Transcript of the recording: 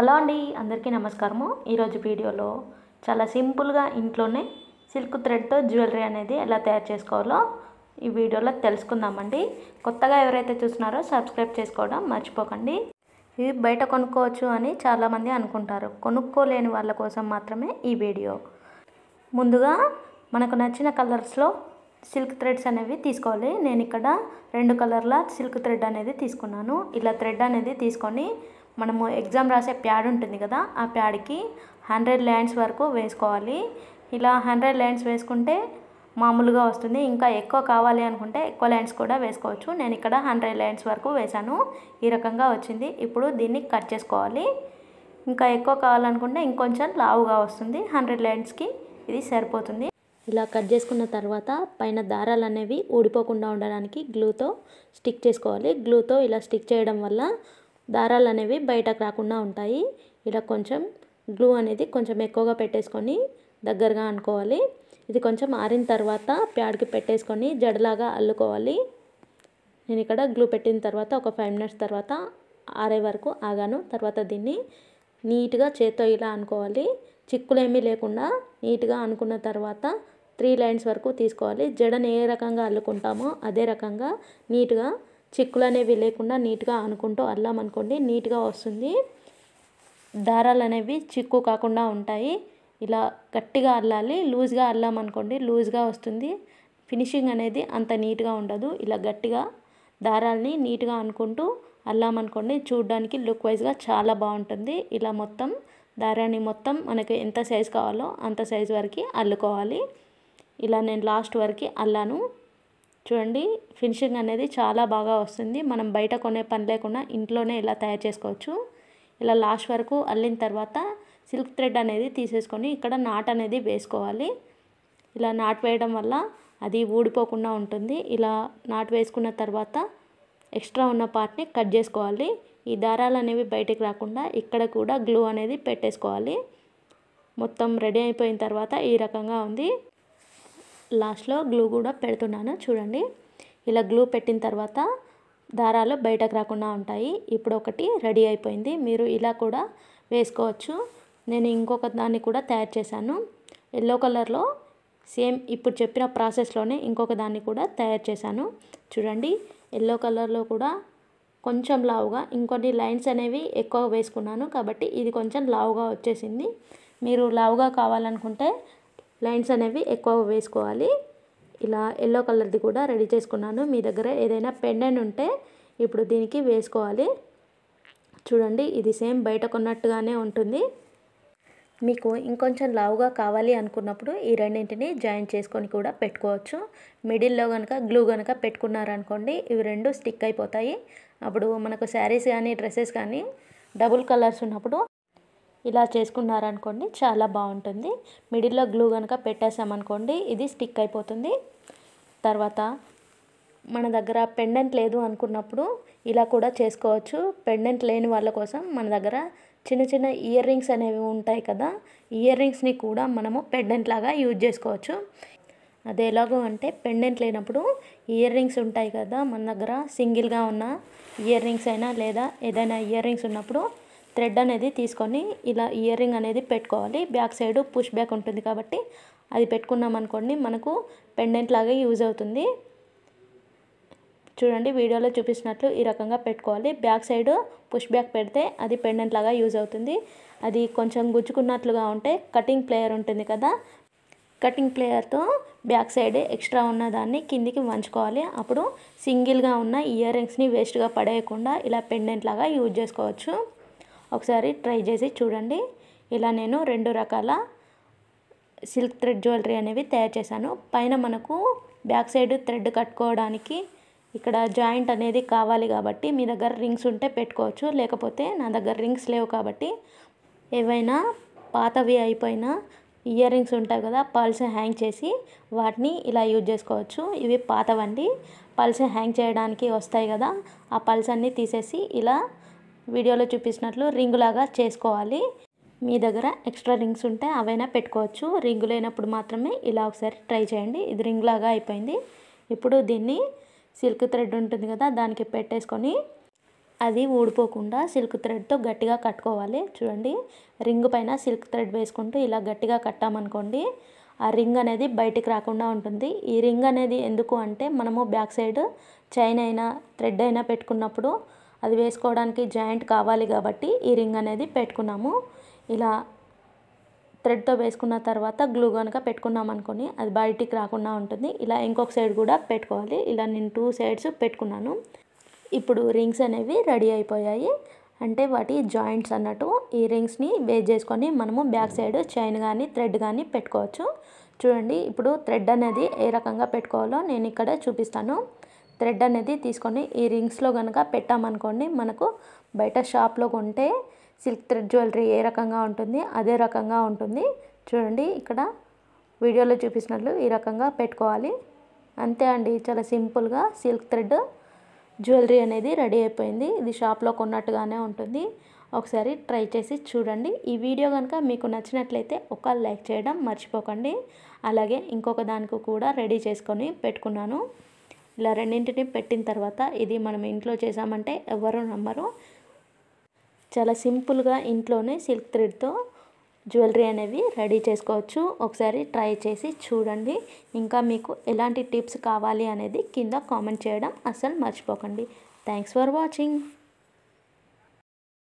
hello అండి అందరికీ నమస్కారము ఈరోజు వీడియోలో చాలా సింపుల్గా ఇంట్లోనే సిల్క్ థ్రెడ్తో జ్యువెలరీ అనేది ఎలా తయారు చేసుకోవాలో ఈ వీడియోలో తెలుసుకుందామండి కొత్తగా ఎవరైతే చూస్తున్నారో సబ్స్క్రైబ్ చేసుకోవడం మర్చిపోకండి ఇవి బయట కొనుక్కోవచ్చు అని చాలామంది అనుకుంటారు కొనుక్కోలేని వాళ్ళ కోసం మాత్రమే ఈ వీడియో ముందుగా మనకు నచ్చిన కలర్స్లో సిల్క్ థ్రెడ్స్ అనేవి తీసుకోవాలి నేను ఇక్కడ రెండు కలర్ల సిల్క్ థ్రెడ్ అనేది తీసుకున్నాను ఇలా థ్రెడ్ అనేది తీసుకొని మనము ఎగ్జామ్ రాసే ప్యాడ్ ఉంటుంది కదా ఆ ప్యాడ్కి హండ్రెడ్ లైన్స్ వరకు వేసుకోవాలి ఇలా హండ్రెడ్ లైన్స్ వేసుకుంటే మామూలుగా వస్తుంది ఇంకా ఎక్కువ కావాలి అనుకుంటే ఎక్కువ లైన్స్ కూడా వేసుకోవచ్చు నేను ఇక్కడ హండ్రెడ్ లైన్స్ వరకు వేశాను ఈ రకంగా వచ్చింది ఇప్పుడు దీన్ని కట్ చేసుకోవాలి ఇంకా ఎక్కువ కావాలనుకుంటే ఇంకొంచెం లావుగా వస్తుంది హండ్రెడ్ లైన్స్కి ఇది సరిపోతుంది ఇలా కట్ చేసుకున్న తర్వాత పైన దారాలు అనేవి ఊడిపోకుండా ఉండడానికి గ్లూతో స్టిక్ చేసుకోవాలి గ్లూతో ఇలా స్టిక్ చేయడం వల్ల దారాలు అనేవి బయటకు రాకుండా ఉంటాయి ఇలా కొంచెం గ్లూ అనేది కొంచెం ఎక్కువగా పెట్టేసుకొని దగ్గరగా అనుకోవాలి ఇది కొంచెం ఆరిన తర్వాత ప్యాడ్కి పెట్టేసుకొని జడలాగా అల్లుకోవాలి నేను ఇక్కడ గ్లూ పెట్టిన తర్వాత ఒక ఫైవ్ మినిట్స్ తర్వాత ఆరే వరకు ఆగాను తర్వాత దీన్ని నీట్గా చేత్తో ఇలా అనుకోవాలి చిక్కులేమీ లేకుండా నీట్గా అనుకున్న తర్వాత త్రీ లైన్స్ వరకు తీసుకోవాలి జడని ఏ రకంగా అల్లుకుంటామో అదే రకంగా నీట్గా చిక్కులు అనేవి లేకుండా నీట్గా అనుకుంటూ అల్లం అనుకోండి నీట్గా వస్తుంది దారాలు అనేవి చిక్కు కాకుండా ఉంటాయి ఇలా గట్టిగా అల్లాలి లూజ్గా అల్లం అనుకోండి లూజ్గా వస్తుంది ఫినిషింగ్ అనేది అంత నీట్గా ఉండదు ఇలా గట్టిగా దారాలని నీట్గా అనుకుంటూ అల్లామనుకోండి చూడడానికి లుక్ వైజ్గా చాలా బాగుంటుంది ఇలా మొత్తం దారాన్ని మొత్తం మనకి ఎంత సైజు కావాలో అంత సైజు వరకు అల్లుకోవాలి ఇలా నేను లాస్ట్ వరకు అల్లాను చూడండి ఫినిషింగ్ అనేది చాలా బాగా వస్తుంది మనం బయట కొనే పని లేకుండా ఇంట్లోనే ఇలా తయారు చేసుకోవచ్చు ఇలా లాస్ట్ వరకు అల్లిన తర్వాత సిల్క్ థ్రెడ్ అనేది తీసేసుకొని ఇక్కడ నాట్ అనేది వేసుకోవాలి ఇలా నాట్ వేయడం వల్ల అది ఊడిపోకుండా ఉంటుంది ఇలా నాట్ వేసుకున్న తర్వాత ఎక్స్ట్రా ఉన్న పార్ట్ని కట్ చేసుకోవాలి ఈ దారాలు అనేవి బయటికి రాకుండా ఇక్కడ కూడా గ్లూ అనేది పెట్టేసుకోవాలి మొత్తం రెడీ అయిపోయిన తర్వాత ఈ రకంగా ఉంది లాస్ట్లో గ్లూ కూడా పెడుతున్నాను చూడండి ఇలా గ్లూ పెట్టిన తర్వాత దారాలు బయటకు రాకుండా ఉంటాయి ఇప్పుడు ఒకటి రెడీ అయిపోయింది మీరు ఇలా కూడా వేసుకోవచ్చు నేను ఇంకొక దాన్ని కూడా తయారు చేశాను ఎల్లో కలర్లో సేమ్ ఇప్పుడు చెప్పిన ప్రాసెస్లోనే ఇంకొక దాన్ని కూడా తయారు చేశాను చూడండి ఎల్లో కలర్లో కూడా కొంచెం లావుగా ఇంకొన్ని లైన్స్ అనేవి ఎక్కువ వేసుకున్నాను కాబట్టి ఇది కొంచెం లావుగా వచ్చేసింది మీరు లావుగా కావాలనుకుంటే లైన్స్ అనేవి ఎక్కువ వేసుకోవాలి ఇలా ఎల్లో కలర్ది కూడా రెడీ చేసుకున్నాను మీ దగ్గర ఏదైనా పెండెంట్ ఉంటే ఇప్పుడు దీనికి వేసుకోవాలి చూడండి ఇది సేమ్ బయట కొన్నట్టుగానే ఉంటుంది మీకు ఇంకొంచెం లావుగా కావాలి అనుకున్నప్పుడు ఈ రెండింటిని జాయిన్ చేసుకొని కూడా పెట్టుకోవచ్చు మిడిల్లో కనుక గ్లూ కనుక పెట్టుకున్నారనుకోండి ఇవి రెండు స్టిక్ అయిపోతాయి అప్పుడు మనకు శారీస్ కానీ డ్రెస్సెస్ కానీ డబుల్ కలర్స్ ఉన్నప్పుడు ఇలా చేసుకున్నారనుకోండి చాలా బాగుంటుంది మిడిల్లో గ్లూ కనుక పెట్టేసామనుకోండి ఇది స్టిక్ అయిపోతుంది తర్వాత మన దగ్గర పెండెంట్ లేదు అనుకున్నప్పుడు ఇలా కూడా చేసుకోవచ్చు పెండెంట్ లేని వాళ్ళ కోసం మన దగ్గర చిన్న చిన్న ఇయర్ రింగ్స్ అనేవి ఉంటాయి కదా ఇయర్ రింగ్స్ని కూడా మనము పెండెంట్ లాగా యూజ్ చేసుకోవచ్చు అది ఎలాగో అంటే పెండెంట్ లేనప్పుడు ఇయర్ రింగ్స్ ఉంటాయి కదా మన దగ్గర సింగిల్గా ఉన్న ఇయర్ రింగ్స్ అయినా లేదా ఏదైనా ఇయర్ రింగ్స్ ఉన్నప్పుడు థ్రెడ్ అనేది తీసుకొని ఇలా ఇయర్ రింగ్ అనేది పెట్టుకోవాలి బ్యాక్ సైడ్ పుష్ బ్యాక్ ఉంటుంది కాబట్టి అది పెట్టుకున్నాం అనుకోండి మనకు పెండెంట్ లాగా యూజ్ అవుతుంది చూడండి వీడియోలో చూపించినట్లు ఈ రకంగా పెట్టుకోవాలి బ్యాక్ సైడ్ పుష్ బ్యాక్ పెడితే అది పెండెంట్ లాగా యూజ్ అవుతుంది అది కొంచెం గుచ్చుకున్నట్లుగా ఉంటే కటింగ్ ప్లేయర్ ఉంటుంది కదా కటింగ్ ప్లేయర్తో బ్యాక్ సైడ్ ఎక్స్ట్రా ఉన్న దాన్ని కిందికి వంచుకోవాలి అప్పుడు సింగిల్గా ఉన్న ఇయర్ రింగ్స్ని వేస్ట్గా పడేయకుండా ఇలా పెండెంట్ లాగా యూజ్ చేసుకోవచ్చు ఒకసారి ట్రై చేసి చూడండి ఇలా నేను రెండు రకాల సిల్క్ థ్రెడ్ జ్యువెలరీ అనేవి తయారు చేశాను పైన మనకు బ్యాక్ సైడ్ థ్రెడ్ కట్టుకోవడానికి ఇక్కడ జాయింట్ అనేది కావాలి కాబట్టి మీ దగ్గర రింగ్స్ ఉంటే పెట్టుకోవచ్చు లేకపోతే నా దగ్గర రింగ్స్ లేవు కాబట్టి ఏవైనా పాతవి అయిపోయిన ఇయర్ రింగ్స్ ఉంటాయి కదా పల్స్ హ్యాంగ్ చేసి వాటిని ఇలా యూజ్ చేసుకోవచ్చు ఇవి పాతవండి పల్స్ హ్యాంగ్ చేయడానికి వస్తాయి కదా ఆ పల్స్ అన్నీ తీసేసి ఇలా వీడియోలో చూపించినట్లు రింగులాగా చేసుకోవాలి మీ దగ్గర ఎక్స్ట్రా రింగ్స్ ఉంటే అవైనా పెట్టుకోవచ్చు రింగు లేనప్పుడు మాత్రమే ఇలా ఒకసారి ట్రై చేయండి ఇది రింగ్ లాగా అయిపోయింది ఇప్పుడు దీన్ని సిల్క్ థ్రెడ్ ఉంటుంది కదా దానికి పెట్టేసుకొని అది ఊడిపోకుండా సిల్క్ థ్రెడ్తో గట్టిగా కట్టుకోవాలి చూడండి రింగ్ పైన సిల్క్ థ్రెడ్ వేసుకుంటూ ఇలా గట్టిగా కట్టామనుకోండి ఆ రింగ్ అనేది బయటికి రాకుండా ఉంటుంది ఈ రింగ్ అనేది ఎందుకు అంటే మనము బ్యాక్ సైడ్ చైన్ అయినా థ్రెడ్ అయినా పెట్టుకున్నప్పుడు అది వేసుకోవడానికి జాయింట్ కావాలి కాబట్టి ఈ రింగ్ అనేది పెట్టుకున్నాము ఇలా థ్రెడ్తో వేసుకున్న తర్వాత గ్లూ కనుక పెట్టుకున్నాం అనుకొని అది బయటికి రాకుండా ఉంటుంది ఇలా ఇంకొక సైడ్ కూడా పెట్టుకోవాలి ఇలా నేను టూ సైడ్స్ పెట్టుకున్నాను ఇప్పుడు రింగ్స్ అనేవి రెడీ అయిపోయాయి అంటే వాటి జాయింట్స్ అన్నట్టు ఈ రింగ్స్ని బేస్ చేసుకొని మనము బ్యాక్ సైడ్ చైన్ కానీ థ్రెడ్ కానీ పెట్టుకోవచ్చు చూడండి ఇప్పుడు థ్రెడ్ అనేది ఏ రకంగా పెట్టుకోవాలో నేను ఇక్కడ చూపిస్తాను థ్రెడ్ అనేది తీసుకొని ఈ రింగ్స్లో కనుక పెట్టామనుకోండి మనకు బయట షాప్లో కొంటే సిల్క్ థ్రెడ్ జ్యువెలరీ ఏ రకంగా ఉంటుంది అదే రకంగా ఉంటుంది చూడండి ఇక్కడ వీడియోలో చూపించినట్లు ఈ రకంగా పెట్టుకోవాలి అంతే అండి చాలా సింపుల్గా సిల్క్ థ్రెడ్ జ్యువెలరీ అనేది రెడీ అయిపోయింది ఇది షాప్లో కొన్నట్టుగానే ఉంటుంది ఒకసారి ట్రై చేసి చూడండి ఈ వీడియో కనుక మీకు నచ్చినట్లయితే ఒక లైక్ చేయడం మర్చిపోకండి అలాగే ఇంకొక దానికి కూడా రెడీ చేసుకొని పెట్టుకున్నాను ఇలా రెండింటిని పెట్టిన తర్వాత ఇది మనం ఇంట్లో చేసామంటే ఎవరు నమ్మరు చాలా సింపుల్గా ఇంట్లోనే సిల్క్ థ్రెడ్తో జ్యువెలరీ అనేవి రెడీ చేసుకోవచ్చు ఒకసారి ట్రై చేసి చూడండి ఇంకా మీకు ఎలాంటి టిప్స్ కావాలి అనేది కింద కామెంట్ చేయడం అస్సలు మర్చిపోకండి థ్యాంక్స్ ఫర్ వాచింగ్